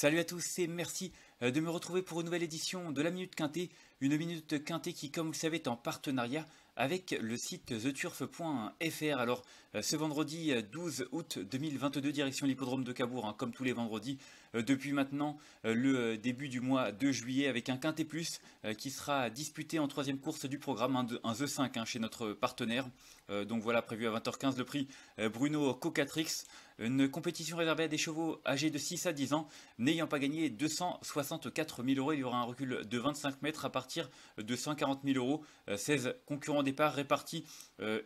Salut à tous et merci euh, de me retrouver pour une nouvelle édition de la Minute Quintée, une Minute Quintée qui, comme vous le savez, est en partenariat avec le site theturf.fr. Alors, euh, ce vendredi 12 euh, août 2022, direction l'hippodrome de Cabourg, hein, comme tous les vendredis, depuis maintenant le début du mois de juillet, avec un Quintée, Plus qui sera disputé en troisième course du programme, un, The 5 hein, chez notre partenaire. Euh, donc voilà, prévu à 20h15 le prix euh, Bruno Cocatrix, une compétition réservée à des chevaux âgés de 6 à 10 ans, n'ayant pas gagné 264 000 euros. Il y aura un recul de 25 mètres à partir de 140 000 euros. 16 euh, concurrents départ répartis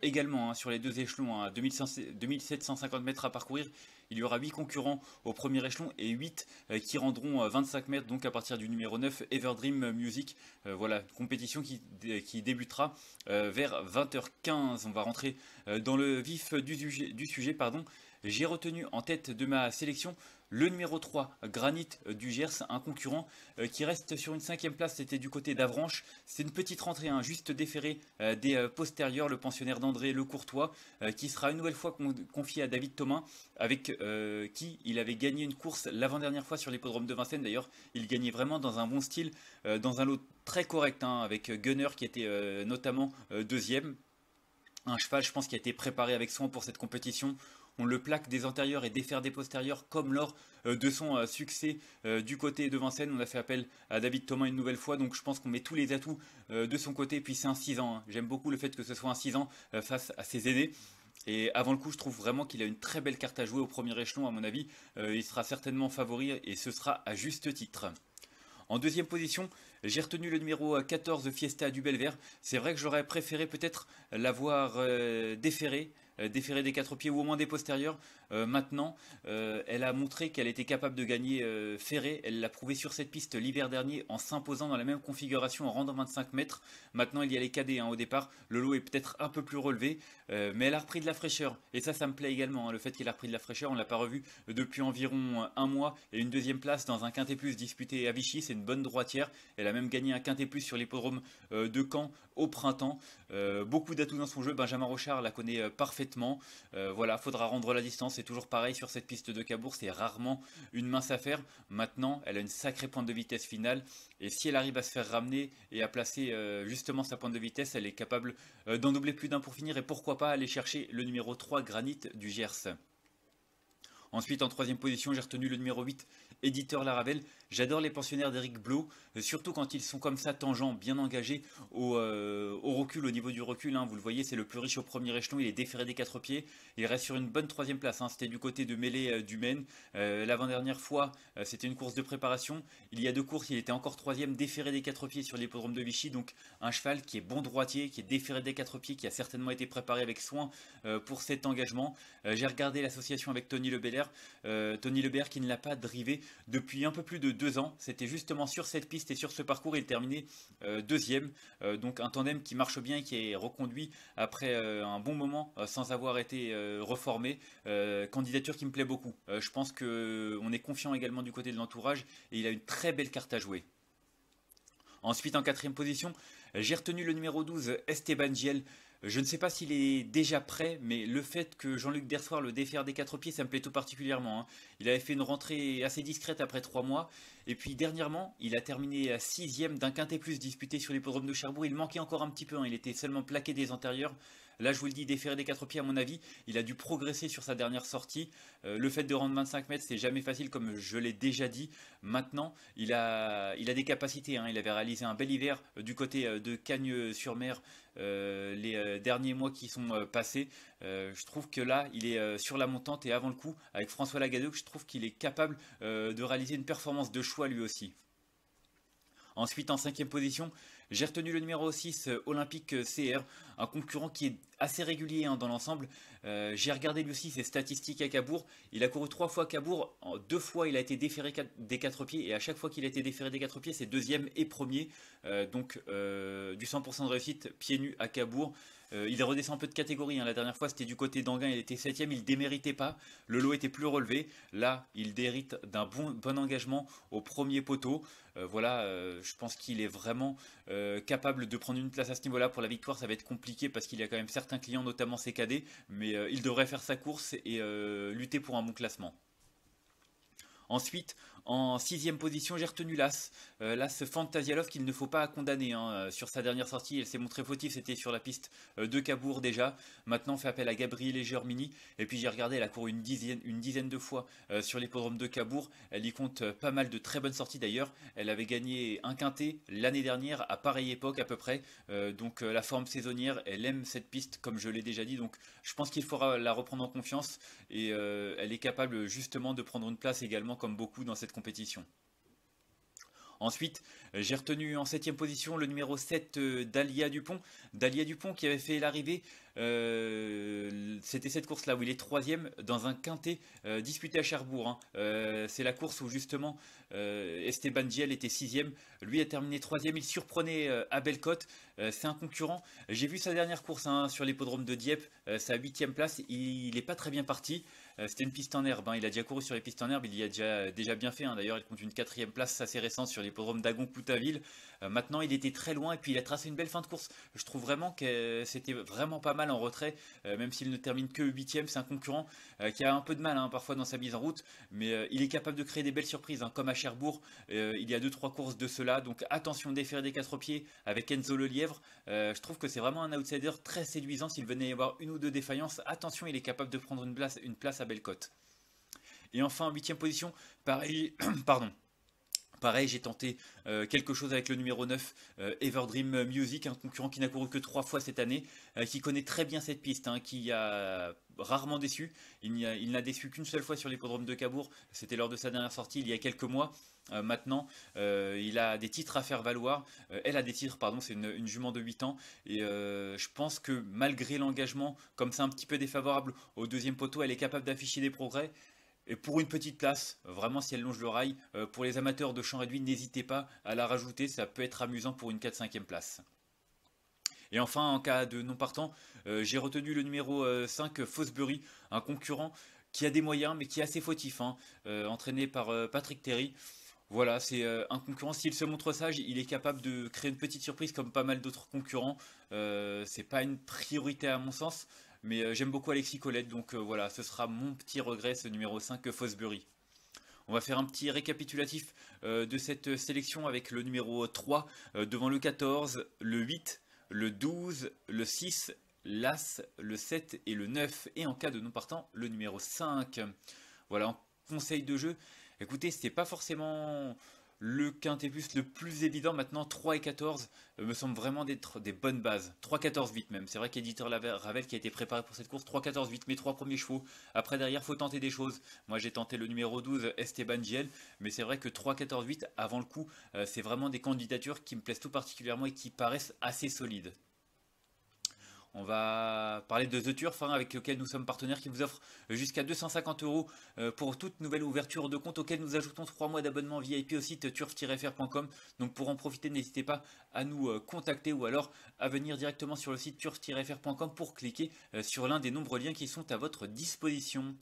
également hein, sur les deux échelons, 2750 hein. mètres à parcourir il y aura 8 concurrents au premier échelon et 8 euh, qui rendront 25 euh, mètres, donc à partir du numéro 9, Everdream Music. Euh, voilà, compétition qui, débutera vers 20h15. On va rentrer dans le vif du sujet. Du sujet pardon. J'ai retenu en tête de ma sélection le numéro 3, Granit du Gers, un concurrent euh, qui reste sur une cinquième place, c'était du côté d'Avranches. C'est une petite rentrée, un hein, juste déférée euh, des euh, postérieurs, le pensionnaire d'André Le Courtois, qui sera une nouvelle fois confié à David Thomas, avec qui il avait gagné une course l'avant-dernière fois sur l'hippodrome de Vincennes. D'ailleurs, il gagnait vraiment dans un bon style, dans un lot très correct, hein, avec Gunner qui était notamment deuxième. Un cheval, je pense, qui a été préparé avec soin pour cette compétition on le plaque des antérieurs et défaire des postérieurs comme lors euh, de son euh, succès euh, du côté de Vincennes. On a fait appel à David Thomas une nouvelle fois, donc je pense qu'on met tous les atouts de son côté. Puis c'est un 6 ans. Hein. J'aime beaucoup le fait que ce soit un 6 ans face à ses aînés. Et avant le coup, je trouve vraiment qu'il a une très belle carte à jouer au premier échelon, à mon avis. il sera certainement favori et ce sera à juste titre. En deuxième position, j'ai retenu le numéro 14 Fiesta du Belvert. C'est vrai que j'aurais préféré peut-être l'avoir déféré euh, déférer des quatre pieds ou au moins des postérieurs euh, maintenant. Euh, elle a montré qu'elle était capable de gagner euh, ferré. Elle l'a prouvé sur cette piste l'hiver dernier en s'imposant dans la même configuration en rendant 25 mètres. Maintenant, il y a les cadets hein, au départ. Le lot est peut-être un peu plus relevé, mais elle a repris de la fraîcheur. Et ça, ça me plaît également. Hein, le fait qu'elle a repris de la fraîcheur, on l'a pas revu depuis environ un mois. Et une deuxième place dans un quintet plus disputé à Vichy, c'est une bonne droitière. Elle a même gagné un quintet plus sur l'hippodrome de Caen au printemps. beaucoup d'atouts dans son jeu. Benjamin Rochard la connaît parfaitement. voilà, faudra rendre la distance c'est toujours pareil sur cette piste de Cabourg, c'est rarement une mince affaire. Maintenant, elle a une sacrée pointe de vitesse finale, et si elle arrive à se faire ramener et à placer euh, justement sa pointe de vitesse, elle est capable euh, d'en doubler plus d'un pour finir, et pourquoi pas aller chercher le numéro 3 Granit du Gers. Ensuite, en troisième position, j'ai retenu le numéro 8, Éditeur Laravel, J'adore les pensionnaires d'Eric Blo, euh, surtout quand ils sont comme ça tangents, bien engagés au, euh, recul, au niveau du recul. Hein. Vous le voyez, c'est le plus riche au premier échelon, il est déféré des quatre pieds. Il reste sur une bonne troisième place. Hein. C'était du côté de mêlée euh, du Maine. L'avant-dernière fois, c'était une course de préparation. Il y a deux courses, il était encore troisième, déféré des quatre pieds sur l'hippodrome de Vichy. Donc un cheval qui est bon droitier, qui est déféré des quatre pieds, qui a certainement été préparé avec soin pour cet engagement. J'ai regardé l'association avec Tony Lebert, Tony Lebert qui ne l'a pas drivé depuis un peu plus de deux ans. C'était justement sur cette piste et sur ce parcours, il terminait euh, deuxième. Euh, donc un tandem qui marche bien, qui est reconduit après euh, un bon moment sans avoir été reformé. candidature qui me plaît beaucoup. je pense qu'on est confiant également du côté de l'entourage et il a une très belle carte à jouer. Ensuite, en quatrième position, j'ai retenu le numéro 12, Esteban Giel. Je ne sais pas s'il est déjà prêt, mais le fait que Jean-Luc Dersoir le défaire des quatre pieds, ça me plaît tout particulièrement. Hein. Il avait fait une rentrée assez discrète après trois mois, et puis dernièrement, il a terminé à sixième d'un quintet plus disputé sur l'hippodrome de Cherbourg. Il manquait encore un petit peu, hein. il était seulement plaqué des antérieurs. Là, je vous le dis, défaire des quatre pieds, à mon avis, il a dû progresser sur sa dernière sortie. Euh, le fait de rendre 25 mètres, c'est jamais facile, comme je l'ai déjà dit. Maintenant, il a, il a des capacités. Hein. Il avait réalisé un bel hiver euh, du côté euh, de Cagnes-sur-Mer euh, les euh, derniers mois qui sont euh, passés. je trouve que là, il est sur la montante et avant le coup, avec François Lagadeau, je trouve qu'il est capable de réaliser une performance de choix lui aussi. Ensuite, en cinquième position, j'ai retenu le numéro 6 euh, Olympique euh, CR, un concurrent qui est assez régulier hein, dans l'ensemble. Euh, j'ai regardé lui aussi ses statistiques à Cabourg. Il a couru trois fois à Cabourg. En deux fois, il a été déféré des quatre pieds. Et à chaque fois qu'il a été déféré des quatre pieds, c'est deuxième et premier. donc, du 100% de réussite, pieds nus à Cabourg. Euh, il redescend un peu de catégorie. Hein. La dernière fois, c'était du côté d'Anguin, il était 7 il déméritait pas. Le lot était plus relevé. Là, il dérite d'un bon, engagement au premier poteau. Euh, voilà, euh, je pense qu'il est vraiment capable de prendre une place à ce niveau-là. Pour la victoire, ça va être compliqué parce qu'il y a quand même certains clients, notamment ses cadets, mais il devrait faire sa course et lutter pour un bon classement. Ensuite, en sixième position, j'ai retenu Las. Euh, L'AS Fantasia Love qu'il ne faut pas condamner. Hein. Euh, sur sa dernière sortie, elle s'est montrée fautive. C'était sur la piste euh, de Cabourg déjà. Maintenant, fait appel à Gabriel et Germini. Et puis j'ai regardé, elle a couru une dizaine, une dizaine de fois sur l'hippodrome de Cabourg. Elle y compte pas mal de très bonnes sorties d'ailleurs. Elle avait gagné un quintet l'année dernière à pareille époque à peu près. donc la forme saisonnière, elle aime cette piste comme je l'ai déjà dit. Donc je pense qu'il faudra la reprendre en confiance. Et elle est capable justement de prendre une place également comme beaucoup dans cette compétition. Ensuite, euh, j'ai retenu en 7 position le numéro 7 euh, Dalia Dupont. Dalia Dupont qui avait fait l'arrivée, euh, c'était cette course-là où il est troisième dans un quintet disputé à Cherbourg. Hein. C'est la course où justement Esteban Giel était sixième. Lui a terminé troisième, il surprenait Cote, C'est un concurrent. J'ai vu sa dernière course hein, sur l'hippodrome de Dieppe, sa huitième place. Il n'est pas très bien parti. Euh, c'était une piste en herbe. Hein. Il a déjà couru sur les pistes en herbe. Il y a déjà, euh, déjà bien fait. Hein. D'ailleurs, il compte une quatrième place assez récente sur l'hippodrome d'Agon-Coutaville. Euh, maintenant, il était très loin et puis il a tracé une belle fin de course. Je trouve vraiment que c'était vraiment pas mal en retrait, même s'il ne termine que huitième. C'est un concurrent qui a un peu de mal hein, parfois dans sa mise en route, mais il est capable de créer des belles surprises, comme à Cherbourg. il y a deux trois courses de cela. Donc attention défaire des quatre pieds avec Enzo Le Lièvre. je trouve que c'est vraiment un outsider très séduisant. S'il venait y avoir une ou deux défaillances, attention, il est capable de prendre une place, une place belle cote. Et enfin, en huitième position, Paris, pardon, Pareil, j'ai tenté euh, quelque chose avec le numéro 9, euh, Everdream Music, un concurrent qui n'a couru que trois fois cette année, euh, qui connaît très bien cette piste, hein, qui a rarement déçu. Il n'a déçu qu'une seule fois sur l'hippodrome de Cabourg, c'était lors de sa dernière sortie il y a quelques mois. maintenant, il a des titres à faire valoir. elle a des titres, pardon, c'est une, une, jument de 8 ans. Et je pense que malgré l'engagement, comme c'est un petit peu défavorable au deuxième poteau, elle est capable d'afficher des progrès. Et pour une petite place, vraiment si elle longe le rail, euh, pour les amateurs de champ réduit, n'hésitez pas à la rajouter, ça peut être amusant pour une 4-5e place. Et enfin, en cas de non partant, euh, j'ai retenu le numéro 5, euh, Fosbury, un concurrent qui a des moyens, mais qui est assez fautif, hein, entraîné par Patrick Terry. Voilà, c'est un concurrent, s'il se montre sage, il est capable de créer une petite surprise comme pas mal d'autres concurrents. c'est pas une priorité à mon sens, mais euh, j'aime beaucoup Alexis Colette, donc euh, voilà, ce sera mon petit regret, ce numéro 5 euh, Fosbury. On va faire un petit récapitulatif de cette sélection avec le numéro 3 devant le 14, le 8, le 12, le 6, l'As, le 7 et le 9. Et en cas de non partant, le numéro 5. Voilà, en conseil de jeu, écoutez, c'est pas forcément le quintet plus le plus évident maintenant, 3 et 14, euh, me semblent vraiment des bonnes bases. 3-14-8 même, c'est vrai qu'éditeur Ravel qui a été préparé pour cette course, 3-14-8, mes trois premiers chevaux. Après derrière, il faut tenter des choses. Moi j'ai tenté le numéro 12, Esteban Giel, mais c'est vrai que 3-14-8, avant le coup, euh, c'est vraiment des candidatures qui me plaisent tout particulièrement et qui paraissent assez solides. On va parler de The Turf hein, avec lequel nous sommes partenaires qui vous offre jusqu'à 250 euros euh, pour toute nouvelle ouverture de compte auquel nous ajoutons 3 mois d'abonnement VIP au site turf-fr.com. Donc pour en profiter, n'hésitez pas à nous euh, contacter ou alors à venir directement sur le site turf-fr.com pour cliquer euh, sur l'un des nombreux liens qui sont à votre disposition.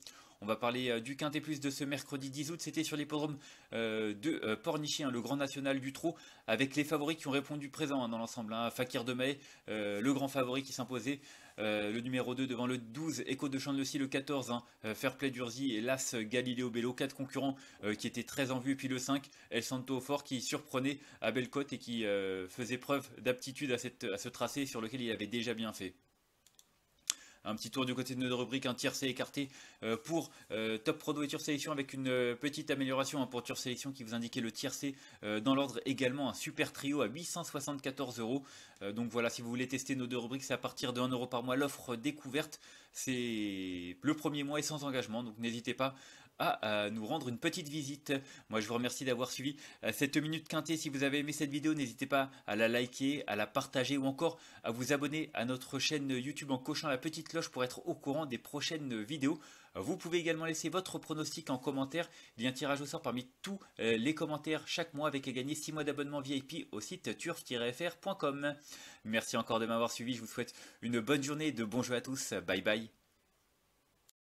On va parler euh, du Quintet Plus de ce mercredi 10 août. C'était sur l'hippodrome euh, de euh, Pornichet, le grand national du trou, avec les favoris qui ont répondu présent hein, dans l'ensemble. Hein. Fakir de Demay, le grand favori qui s'imposait. le numéro 2 devant le 12, Echo de Chandelcy le 14, hein. Fairplay d'Urzi et l'As Galileo Bello, 4 concurrents qui étaient très en vue, et puis le 5, El Santo Fort qui surprenait à Cote et qui faisait preuve d'aptitude à, à, ce tracé sur lequel il avait déjà bien fait. Un petit tour du côté de deux rubriques, un tiercé écarté euh, pour euh, Top Prodo et Tour Sélection avec une euh, petite amélioration hein, pour Tour Sélection qui vous indiquait le tiercé dans l'ordre également un super trio à 874 euros. Donc voilà, si vous voulez tester nos deux rubriques, c'est à partir de 1 euro par mois l'offre découverte. C'est le premier mois et sans engagement, donc n'hésitez pas à nous rendre une petite visite. Moi, je vous remercie d'avoir suivi euh, cette minute quintée. Si vous avez aimé cette vidéo, n'hésitez pas à la liker, à la partager ou encore à vous abonner à notre chaîne YouTube en cochant la petite cloche pour être au courant des prochaines vidéos. Vous pouvez également laisser votre pronostic en commentaire. Il y a un tirage au sort parmi tous euh, les commentaires chaque mois avec à gagner 6 mois d'abonnement VIP au site turf-fr.com. Merci encore de m'avoir suivi. Je vous souhaite une bonne journée de bons jeux à tous. Bye bye.